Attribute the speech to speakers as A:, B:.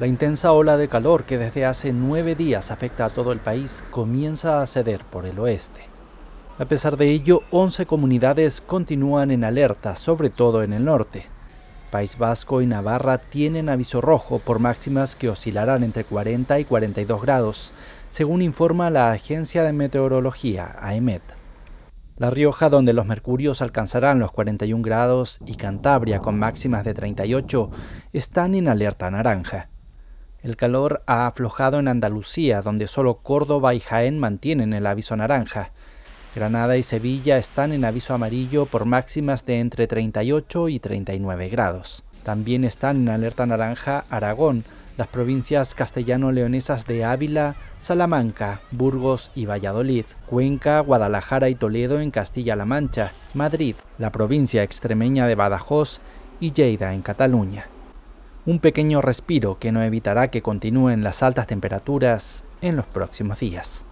A: La intensa ola de calor que desde hace nueve días afecta a todo el país comienza a ceder por el oeste. A pesar de ello, 11 comunidades continúan en alerta, sobre todo en el norte. País Vasco y Navarra tienen aviso rojo por máximas que oscilarán entre 40 y 42 grados, según informa la Agencia de Meteorología, AEMET. La Rioja, donde los mercurios alcanzarán los 41 grados, y Cantabria, con máximas de 38, están en alerta naranja. El calor ha aflojado en Andalucía, donde solo Córdoba y Jaén mantienen el aviso naranja. Granada y Sevilla están en aviso amarillo por máximas de entre 38 y 39 grados. También están en alerta naranja Aragón, las provincias castellano-leonesas de Ávila, Salamanca, Burgos y Valladolid, Cuenca, Guadalajara y Toledo en Castilla-La Mancha, Madrid, la provincia extremeña de Badajoz y Lleida en Cataluña un pequeño respiro que no evitará que continúen las altas temperaturas en los próximos días.